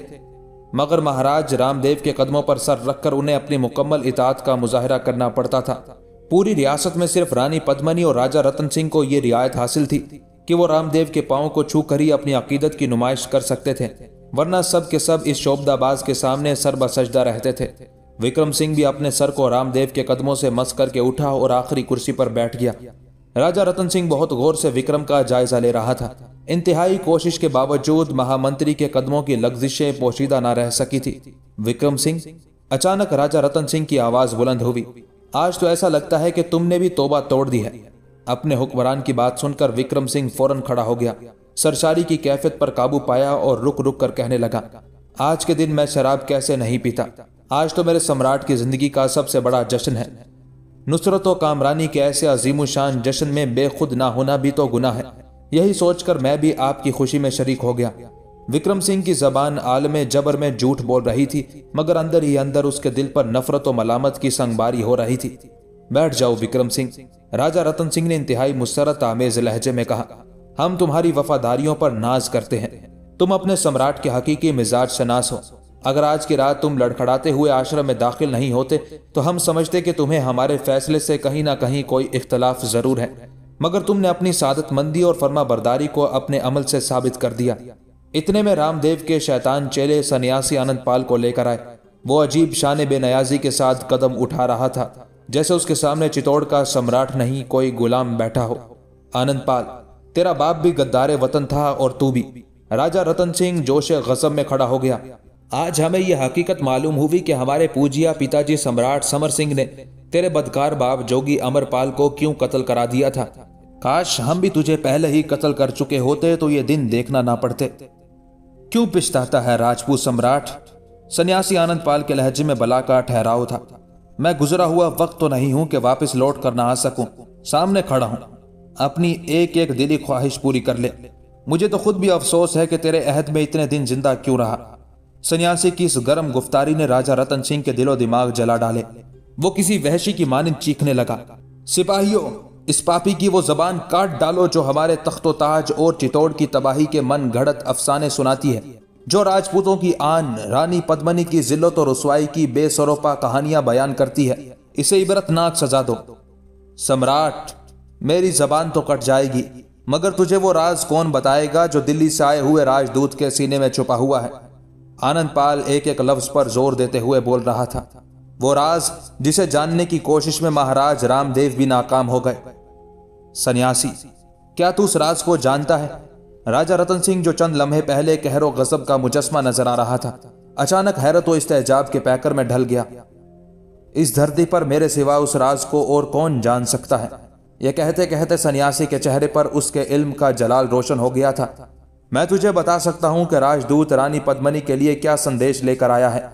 मगर महाराज रामदेव के कदमों पर सर रखकर उन्हें अपनी मुकम्मल इतात का मुजाहरा करना पड़ता था पूरी रियासत में सिर्फ रानी पद्मनी और राजा रतन सिंह को ये रियायत हासिल थी कि वो रामदेव के पाँव को छू कर ही अपनी अकीदत की नुमाइश कर सकते थे वरना सब के सब इस शोबदाबाज के सामने सर बसजदा रहते थे विक्रम सिंह भी अपने सर को रामदेव के कदमों से मस करके उठा और आखिरी कुर्सी पर बैठ गया राजा रतन सिंह बहुत गौर से विक्रम का जायजा ले रहा था इंतहाई कोशिश के बावजूद महामंत्री के कदमों की लग्जिशें पोशीदा ना रह सकी थी विक्रम सिंह अचानक राजा रतन सिंह की आवाज बुलंद हुई आज तो ऐसा लगता है कि तुमने भी तोबा तोड़ दी है अपने हुक्मरान की बात सुनकर विक्रम सिंह फौरन खड़ा हो गया सरसारी की कैफियत पर काबू पाया और रुक रुक कर कहने लगा आज के दिन मैं शराब कैसे नहीं पीता आज तो मेरे सम्राट की जिंदगी का सबसे बड़ा जश्न है नुसरत व कामरानी के ऐसे अजीम शान जश्न में बेखुद ना होना भी तो गुना है यही सोचकर मैं भी आपकी खुशी में शरीक हो गया विक्रम सिंह की जबान आलम जबर में झूठ बोल रही थी मगर अंदर ही अंदर उसके दिल पर नफरत और मलामत की संगबारी हो रही थी बैठ जाओ विक्रम सिंह राजा रतन सिंह ने इंतहाई मुसरत आमेज लहजे में कहा हम तुम्हारी वफादारियों पर नाज करते हैं तुम अपने सम्राट के हकीकी मिजाज शनास हो अगर आज की रात तुम लड़खड़ाते हुए आश्रम में दाखिल नहीं होते तो हम समझते कि तुम्हें हमारे फैसले से कहीं ना कहीं कोई इख्तलाफ ज़रूर है मगर तुमने अपनी सादतमंदी और फर्मा बरदारी को अपने अमल से साबित कर दिया इतने में रामदेव के शैतान चेले सन्यासी आनंद पाल को लेकर आए वो अजीब शान बेनयाजी के साथ कदम उठा रहा था जैसे उसके सामने चित्तौड़ का सम्राट नहीं कोई गुलाम बैठा हो आनंद पाल तेरा बाप भी गद्दारे वतन था और तू भी राजा रतन सिंह जोश गजब में खड़ा हो गया आज हमें यह हकीकत मालूम हुई कि हमारे पूजिया पिताजी सम्राट समर सिंह ने तेरे बदकार बाप जोगी अमरपाल को क्यों कत्ल करा दिया था काश हम भी तुझे पहले ही कत्ल कर चुके होते तो ये दिन देखना ना पड़ते क्यों पिछताता है राजपूत सम्राट सन्यासी आनंद पाल के लहजे में बला का ठहराव था मैं गुजरा हुआ वक्त तो नहीं हूं कि वापस लौट कर ना आ सकूं सामने खड़ा हूं अपनी एक एक दिली ख्वाहिश पूरी कर ले मुझे तो खुद भी अफसोस है कि तेरे अहद में इतने दिन जिंदा क्यों रहा सन्यासी की इस गर्म गुफ्तारी ने राजा रतन सिंह के दिलो दिमाग जला डाले वो किसी वहशी की मानिंद चीखने लगा सिपाहियों इस पापी की वो जबान काट डालो जो हमारे तख्तो ताज और चित्तौड़ की तबाही के मन घड़त अफसाने सुनाती है जो राजपूतों की आन रानी पद्मनी की जिल्लत और रसवाई की बेसरोपा कहानियां बयान करती है इसे इबरतनाक सजा दो सम्राट मेरी जबान तो कट जाएगी मगर तुझे वो राज कौन बताएगा जो दिल्ली से आए हुए राजदूत के सीने में छुपा हुआ है आनंद पाल एक एक लफ्ज पर जोर देते हुए बोल रहा था वो राज जिसे जानने की कोशिश में महाराज रामदेव भी नाकाम हो गए सन्यासी क्या तू उस राज को जानता है राजा रतन सिंह जो चंद लम्हे पहले कहरो गजब का मुजस्मा नजर आ रहा था अचानक हैरत व इस्तेजाब के पैकर में ढल गया इस धरती पर मेरे सिवा उस राज को और कौन जान सकता है यह कहते कहते सन्यासी के चेहरे पर उसके इल्म का जलाल रोशन हो गया था मैं तुझे बता सकता हूं कि राजदूत रानी पद्मनी के लिए क्या संदेश लेकर आया है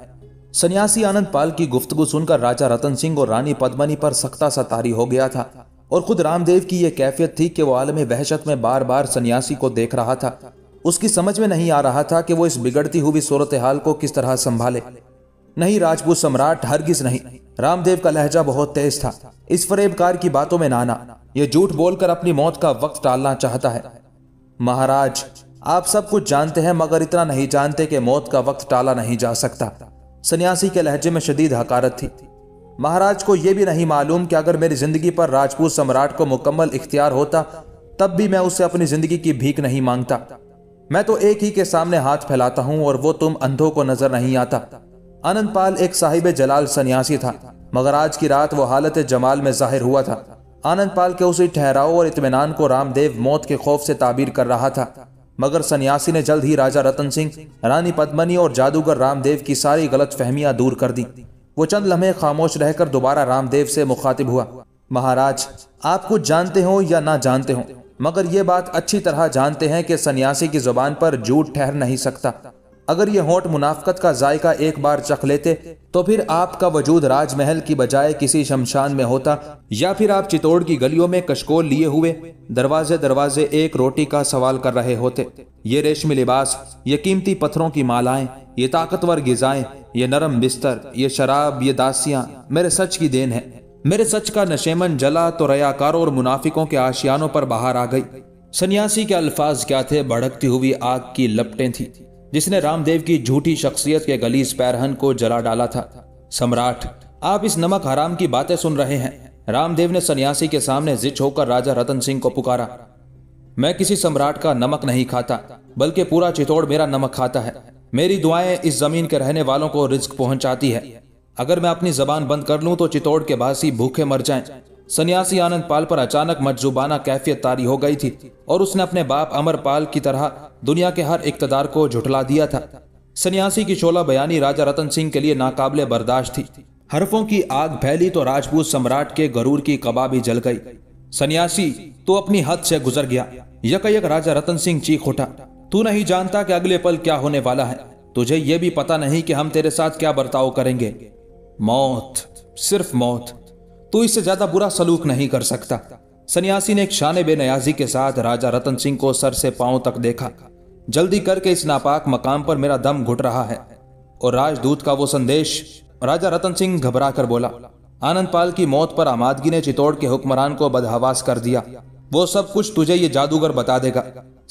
सन्यासी आनंद पाल की गुफ्तगु सुनकर राजा रतन सिंह और रानी पद्मनी पर सख्ता सा तारी हो गया था और खुद रामदेव की यह कैफियत थी कि वो आलम वहशत में बार बार सन्यासी को देख रहा था उसकी समझ में नहीं आ रहा था कि वो इस बिगड़ती हुई सूरत हाल को किस तरह संभाले नहीं राजपूत सम्राट हरगिज नहीं रामदेव का लहजा बहुत तेज था इस फरेबकार की बातों में नाना ये झूठ बोलकर अपनी मौत का वक्त टालना चाहता है महाराज आप सब कुछ जानते हैं मगर इतना नहीं जानते कि मौत का वक्त टाला नहीं जा सकता सन्यासी के लहजे में शदीद हकारत थी महाराज को यह भी नहीं मालूम कि अगर मेरी जिंदगी पर राजपूत सम्राट को मुकम्मल इख्तियार होता तब भी मैं उससे अपनी जिंदगी की भीख नहीं मांगता मैं तो एक ही के सामने हाथ फैलाता हूं और वो तुम अंधों को नजर नहीं आता आनंद पाल एक साहिब जलाल सन्यासी था मगर आज की रात वो हालत जमाल में जाहिर हुआ था आनंद पाल के उसी ठहराव और इतमान को रामदेव मौत के खौफ से ताबीर कर रहा था मगर सन्यासी ने जल्द ही राजा रतन सिंह रानी पद्मनी और जादूगर रामदेव की सारी गलत फहमियां दूर कर दी वो चंद लम्हे खामोश रहकर दोबारा रामदेव से मुखातिब हुआ महाराज आप कुछ जानते हो या ना जानते हो मगर ये बात अच्छी तरह जानते हैं कि सन्यासी की जुबान पर झूठ ठहर नहीं सकता अगर ये होंठ मुनाफ्त का जायका एक बार चख लेते तो फिर आपका वजूद राजमहल की बजाय किसी शमशान में होता या फिर आप चितौड़ की गलियों में कशकोल लिए हुए दरवाजे दरवाजे एक रोटी का सवाल कर रहे होते ये रेशमी लिबास ये कीमती पत्थरों की मालाएं ये ताकतवर गिजाएं ये नरम बिस्तर ये शराब ये दासियां मेरे सच की देन है मेरे सच का नशेमन जला तो रयाकारों और मुनाफिकों के आशियानों पर बाहर आ गई सन्यासी के अल्फाज क्या थे भड़कती हुई आग की लपटें थी जिसने रामदेव की झूठी शख्सियत के गलीस पैरहन को जला डाला था सम्राट आप इस नमक हराम की बातें सुन रहे हैं रामदेव ने सन्यासी के सामने जिच होकर राजा रतन सिंह को पुकारा मैं किसी सम्राट का नमक नहीं खाता बल्कि पूरा चितौड़ मेरा नमक खाता है मेरी दुआएं इस जमीन के रहने वालों को रिस्क पहुंचाती है अगर मैं अपनी जबान बंद कर लूं तो चितौड़ के बासी भूखे मर जाएं सन्यासी आनंद पाल पर अचानक मजजुबाना कैफियत तारी हो गई थी और उसने अपने बाप अमर पाल की तरह दुनिया के हर इकतदार को झुटला दिया था सन्यासी की शोला बयानी राजा रतन सिंह के लिए नाकाबले बर्दाश्त थी हरफों की आग फैली तो राजपूत सम्राट के गरूर की कबाबी जल गई सन्यासी तो अपनी हद से गुजर गया यकयक राजा रतन सिंह चीख उठा तू नहीं जानता कि अगले पल क्या होने वाला है तुझे यह भी पता नहीं कि हम तेरे साथ क्या बर्ताव करेंगे मौत सिर्फ मौत तू इससे ज्यादा बुरा सलूक नहीं कर सकता सन्यासी ने एक शान बेनयाजी के साथ राजा रतन सिंह को सर से पांव तक देखा जल्दी करके इस नापाक मकाम पर मेरा दम घुट रहा है और राजदूत का वो संदेश राजा रतन सिंह घबरा कर बोला आनंद पाल की मौत पर आमादगी ने चितौड़ के हुक्मरान को बदहवास कर दिया वो सब कुछ तुझे ये जादूगर बता देगा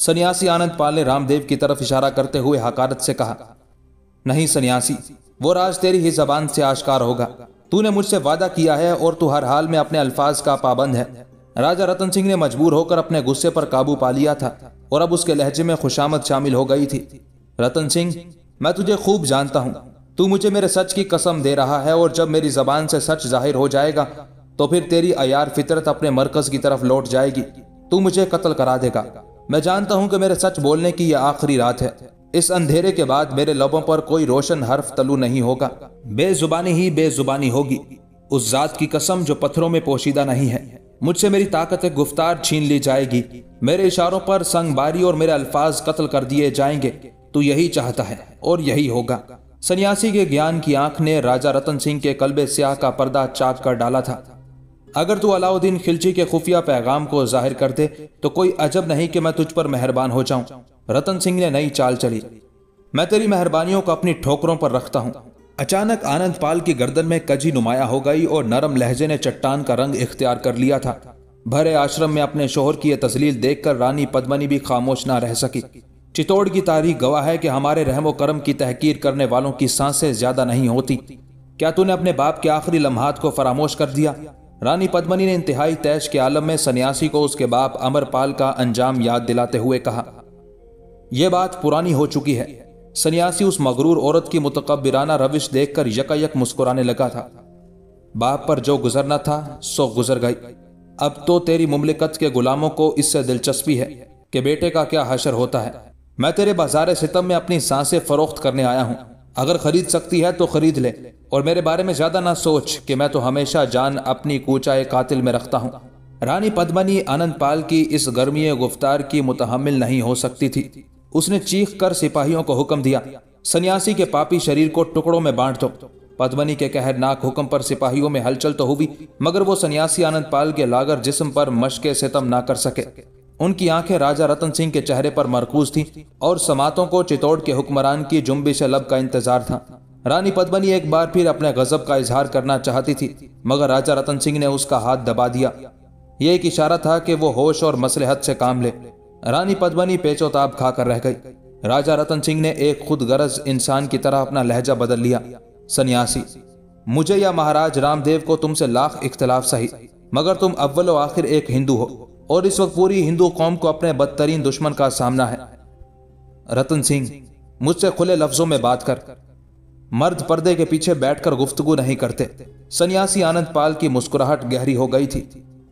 सन्यासी आनंद पाल ने रामदेव की तरफ इशारा करते हुए हकारत से कहा नहीं सन्यासी वो राज तेरी ही जबान से आश्कार होगा तूने मुझसे वादा किया है और तू हर हाल में अपने अल्फाज का पाबंद है राजा रतन सिंह ने मजबूर होकर अपने गुस्से पर काबू पा लिया था और अब उसके लहजे में खुशामद शामिल हो गई थी रतन सिंह मैं तुझे खूब जानता हूँ तू मुझे मेरे सच की कसम दे रहा है और जब मेरी जबान से सच जाहिर हो जाएगा तो फिर तेरी अयार फितरत अपने मरकज की तरफ लौट जाएगी तू मुझे कत्ल करा देगा मैं जानता हूँ कि मेरे सच बोलने की यह आखिरी रात है इस अंधेरे के बाद मेरे लबों पर कोई रोशन हर्फ तलू नहीं होगा बेजुबानी ही बेजुबानी होगी उस जात की कसम जो पत्थरों में पोशीदा नहीं है मुझसे मेरी ताकत गुफ्तार छीन ली जाएगी मेरे इशारों पर संग बारी और मेरे अल्फाज कत्ल कर दिए जाएंगे तो यही चाहता है और यही होगा सन्यासी के ज्ञान की आंख ने राजा रतन सिंह के कलबे स्याह का पर्दा चाक कर डाला था अगर तू अलाउद्दीन खिलजी के खुफिया पैगाम को जाहिर कर दे तो कोई अजब नहीं कि मैं तुझ पर मेहरबान हो जाऊं रतन सिंह ने नई चाल चली मैं तेरी मेहरबानियों को अपनी ठोकरों पर रखता हूं अचानक आनंद पाल की गर्दन में कजी नुमाया हो गई और नरम लहजे ने चट्टान का रंग इख्तियार कर लिया था भरे आश्रम में अपने शोहर की यह तस्लील देखकर रानी पद्मनी भी खामोश ना रह सकी चित्तौड़ की तारीख गवाह है कि हमारे रहमो करम की तहकीर करने वालों की सांसें ज्यादा नहीं होती क्या तूने अपने बाप के आखिरी लम्हात को फरामोश कर दिया रानी पद्मनी ने इंतहाई तैश के आलम में सन्यासी को उसके बाप अमरपाल का अंजाम याद दिलाते हुए कहा यह बात पुरानी हो चुकी है सन्यासी उस मगरूर औरत की मुतकबिराना रविश देखकर यकायक मुस्कुराने लगा था बाप पर जो गुजरना था सो गुजर गई अब तो तेरी मुमलिकत के गुलामों को इससे दिलचस्पी है कि बेटे का क्या हशर होता है मैं तेरे बाजार सितम में अपनी सांसें फरोख्त करने आया हूं अगर खरीद सकती है तो खरीद ले और मेरे बारे में ज़्यादा ना सोच कि मैं तो हमेशा जान अपनी कूचाए कातिल में रखता हूँ रानी पद्मनी आनंद पाल की इस गर्मी गुफ्तार की मुतहमिल नहीं हो सकती थी उसने चीख कर सिपाहियों को हुक्म दिया सन्यासी के पापी शरीर को टुकड़ों में बांट दो पद्मनी के कहरनाक हुक्म पर सिपाहियों में हलचल तो हुई मगर वो सन्यासी आनंद पाल के लागर जिस्म पर मशके सितम ना कर सके उनकी आंखें राजा रतन सिंह के चेहरे पर मरकूज थीं और समातों को चितौड़ के हुक्मरान की जुम्बिश लब का इंतजार था रानी पद्मनी एक बार फिर अपने गजब का इजहार करना चाहती थी मगर राजा रतन सिंह ने उसका हाथ दबा दिया ये एक इशारा था कि वो होश और मसलहत से काम ले रानी पद्मनी पेचोताब खाकर रह गई राजा रतन सिंह ने एक खुद गरज इंसान की तरह अपना लहजा बदल लिया सन्यासी मुझे या महाराज रामदेव को तुमसे लाख इख्तलाफ सही मगर तुम अव्वल व आखिर एक हिंदू हो और इस वक्त पूरी हिंदू कौम को अपने बदतरीन दुश्मन का सामना है रतन सिंह मुझसे खुले लफ्जों में बात कर मर्द पर्दे के पीछे बैठकर गुफ्तगु नहीं करते सन्यासी आनंद पाल की मुस्कुराहट गहरी हो गई थी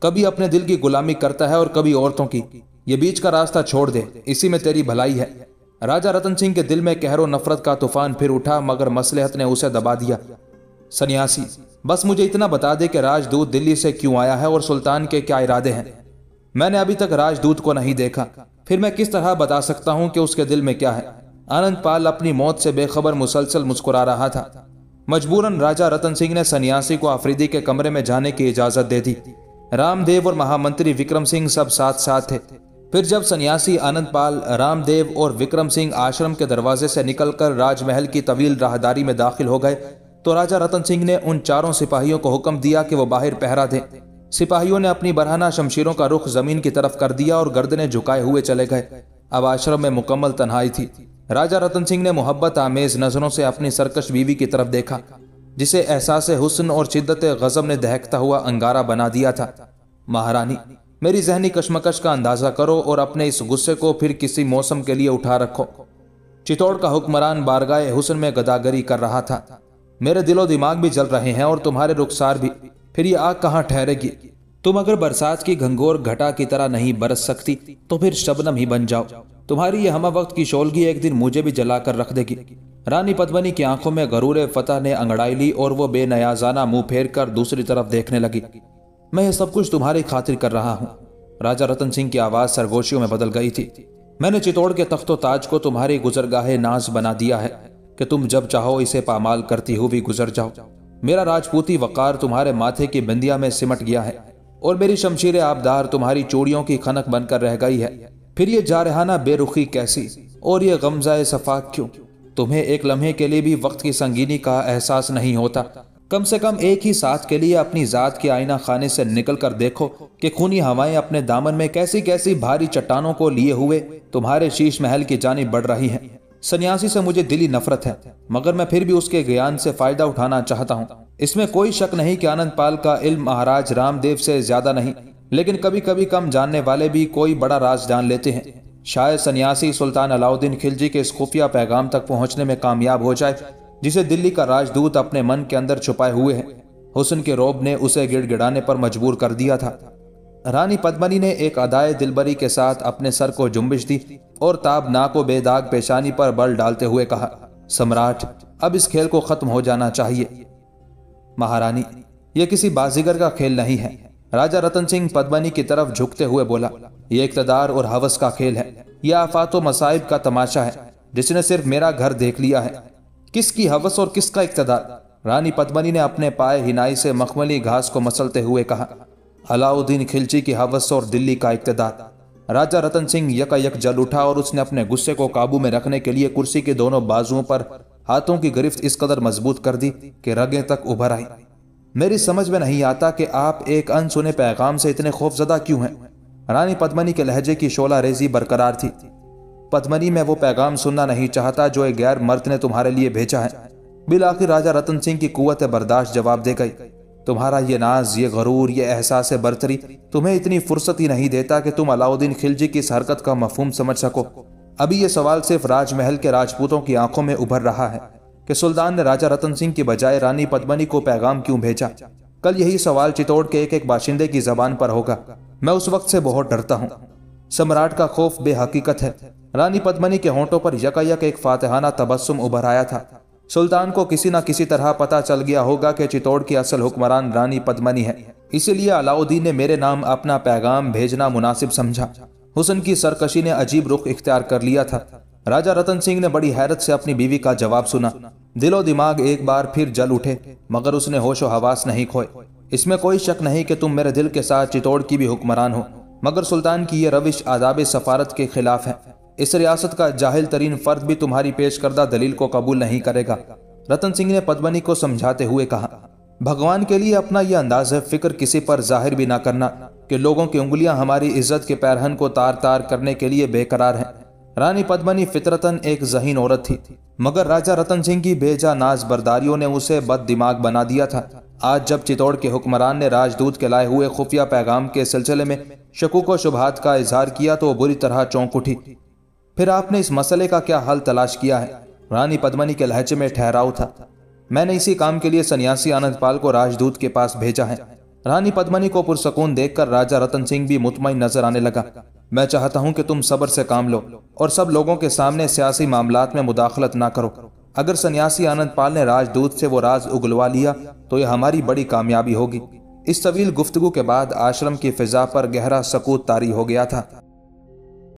कभी अपने दिल की गुलामी करता है और कभी औरतों की ये बीच का रास्ता छोड़ दे इसी में तेरी भलाई है राजा रतन सिंह के दिल में कहरो नफरत का तूफान फिर उठा मगर मसलहत ने उसे दबा दिया सन्यासी बस मुझे इतना बता दे कि राजदूत दिल्ली से क्यों आया है और सुल्तान के क्या इरादे हैं मैंने अभी तक राजदूत को नहीं देखा फिर मैं किस तरह बता सकता हूं कि उसके दिल में क्या है आनंद पाल अपनी मौत से बेखबर मुसलसल मुस्कुरा रहा था मजबूरन राजा रतन सिंह ने सन्यासी को आफरीदी के कमरे में जाने की इजाजत दे दी रामदेव और महामंत्री विक्रम सिंह सब साथ साथ थे फिर जब सन्यासी आनंद पाल रामदेव और विक्रम सिंह आश्रम के दरवाजे से निकलकर राजमहल की तवील राहदारी में दाखिल हो गए तो राजा रतन सिंह ने उन चारों सिपाहियों को हुक्म दिया कि वो बाहर पहरा दें सिपाहियों ने अपनी बरहना शमशीरों का रुख जमीन की तरफ कर दिया और गर्दनें झुकाए हुए चले गए अब आश्रम में मुकम्मल तन्हाई थी राजा रतन सिंह ने मोहब्बत आमेज नज़रों से अपनी सरकश बीवी की तरफ देखा जिसे एहसास हुसन और शिद्दत गज़ब ने दहकता हुआ अंगारा बना दिया था महारानी मेरी जहनी कश्मकश का अंदाज़ा करो और अपने इस गुस्से को फिर किसी मौसम के लिए उठा रखो चित्तौड़ का हुक्मरान बारगाह हुसन में गदागरी कर रहा था मेरे दिलो दिमाग भी जल रहे हैं और तुम्हारे रुखसार भी फिर ये आग कहाँ ठहरेगी तुम अगर बरसात की घंघोर घटा की तरह नहीं बरस सकती तो फिर शबनम ही बन जाओ तुम्हारी यह हमा वक्त की शोलगी एक दिन मुझे भी जला कर रख देगी रानी पद्मनी की आंखों में गरूर फतह ने अंगड़ाई ली और वो बेनयाजाना मुंह फेर कर दूसरी तरफ देखने लगी मैं यह सब कुछ तुम्हारी खातिर कर रहा हूँ राजा रतन सिंह की आवाज़ सरगोशियों में बदल गई थी मैंने चित्तौड़ के तख्तो ताज को तुम्हारी गुजरगाह नाज बना दिया है कि तुम जब चाहो इसे पामाल करती हुई गुजर जाओ मेरा राजपूती वकार तुम्हारे माथे की बिंदिया में सिमट गया है और मेरी शमशीर आबदार तुम्हारी चूड़ियों की खनक बनकर रह गई है फिर ये जारहाना बेरुखी कैसी और ये गमजाए सफा क्यों तुम्हें एक लम्हे के लिए भी वक्त की संगीनी का एहसास नहीं होता कम से कम एक ही साथ के लिए अपनी ज़ात के आईना खाने से निकल कर देखो कि खूनी हवाएं अपने दामन में कैसी कैसी भारी चट्टानों को लिए हुए तुम्हारे शीश महल की जानी बढ़ रही हैं सन्यासी से मुझे दिली नफरत है मगर मैं फिर भी उसके ज्ञान से फायदा उठाना चाहता हूँ इसमें कोई शक नहीं कि आनंद पाल का इल्म महाराज रामदेव से ज्यादा नहीं लेकिन कभी कभी कम जानने वाले भी कोई बड़ा राज जान लेते हैं शायद सन्यासी सुल्तान अलाउद्दीन खिलजी के इस खुफिया पैगाम तक पहुंचने में कामयाब हो जाए जिसे दिल्ली का राजदूत अपने मन के अंदर छुपाए हुए है हुसन के रोब ने उसे गिड़गिड़ाने पर मजबूर कर दिया था रानी पद्मनी ने एक अदाय दिलबरी के साथ अपने सर को जुम्बिश दी और ताब ना को बेदाग पेशानी पर बल डालते हुए कहा सम्राट अब इस खेल को खत्म हो जाना चाहिए महारानी यह किसी बाजीगर का खेल नहीं है राजा रतन सिंह पद्मनी की तरफ झुकते हुए बोला ये इकतदार और हवस का खेल है यह आफात मसाइब का तमाशा है जिसने सिर्फ मेरा घर देख लिया है किसकी हवस और किसका इकतदार रानी पद्मनी ने अपने पाए हिनाई से मखमली घास को मसलते हुए कहा अलाउद्दीन खिलची की हवस और दिल्ली का इकतदार राजा रतन सिंह यकायक जल उठा और उसने अपने गुस्से को काबू में रखने के लिए कुर्सी के दोनों बाजुओं पर हाथों की गिरफ्त इस कदर मजबूत कर दी कि रगें तक उभर आई मेरी समझ में नहीं आता कि आप एक अनसुने पैगाम से इतने खौफजदा क्यों हैं रानी पद्मनी के लहजे की शोला रेजी बरकरार थी पद्मनी में वो पैगाम सुनना नहीं चाहता जो एक गैर मर्द ने तुम्हारे लिए भेजा है बिल आखिर राजा रतन सिंह की कुत बर्दाश्त जवाब दे गई तुम्हारा ये नाज ये गरूर ये एहसास बरतरी तुम्हें इतनी फुर्सत ही नहीं देता कि तुम अलाउद्दीन खिलजी की इस हरकत का मफहम समझ सको अभी ये सवाल सिर्फ राजमहल के राजपूतों की आंखों में उभर रहा है कि सुल्तान ने राजा रतन सिंह की बजाय रानी पद्मनी को पैगाम क्यों भेजा कल यही सवाल चितौड़ के एक एक बाशिंदे की जबान पर होगा मैं उस वक्त से बहुत डरता हूँ सम्राट का खौफ बेहकीकत है रानी पद्मनी के होंठों पर यकायक एक फातहाना तबस्सुम उभर आया था सुल्तान को किसी न किसी तरह पता चल गया होगा कि चित्तौड़ की असल हुक्मरान रानी पद्मनी है इसीलिए अलाउद्दीन ने मेरे नाम अपना पैगाम भेजना मुनासिब समझा हुसन की सरकशी ने अजीब रुख इख्तियार कर लिया था राजा रतन सिंह ने बड़ी हैरत से अपनी बीवी का जवाब सुना दिलो दिमाग एक बार फिर जल उठे मगर उसने होशो हवास नहीं खोए इसमें कोई शक नहीं कि तुम मेरे दिल के साथ चितौड़ की भी हुक्मरान हो मगर सुल्तान की यह रविश आदाब सफारत के खिलाफ है इस रियासत का जाहिल तरीन फर्द भी तुम्हारी पेश करदा दलील को कबूल नहीं करेगा रतन सिंह ने पद्मनी को समझाते हुए कहा भगवान के लिए अपना यह अंदाज है फिक्र किसी पर जाहिर भी ना करना कि लोगों की उंगलियां हमारी इज्जत के पैरहन को तार तार करने के लिए बेकरार हैं रानी पद्मनी फितरतन एक जहीन औरत थी मगर राजा रतन सिंह की बेजा नाज बरदारियों ने उसे बद दिमाग बना दिया था आज जब चित्तौड़ के हुक्मरान ने राजदूत के लाए हुए खुफिया पैगाम के सिलसिले में शकूक व शुभात का इजहार किया तो बुरी तरह चौंक उठी फिर आपने इस मसले का क्या हल तलाश किया है रानी पद्मनी के लहजे में ठहराव था मैंने इसी काम के लिए सन्यासी आनंद पाल को राजदूत के पास भेजा है रानी पद्मनी को पुरसकून देखकर राजा रतन सिंह भी मुतमिन नजर आने लगा मैं चाहता हूं कि तुम सबर से काम लो और सब लोगों के सामने सियासी मामला में मुदाखलत ना करो अगर सन्यासी आनंद पाल ने राजदूत से वो राज उगलवा लिया तो यह हमारी बड़ी कामयाबी होगी इस तवील गुफ्तगु के बाद आश्रम की फिजा पर गहरा सकूत तारी हो गया था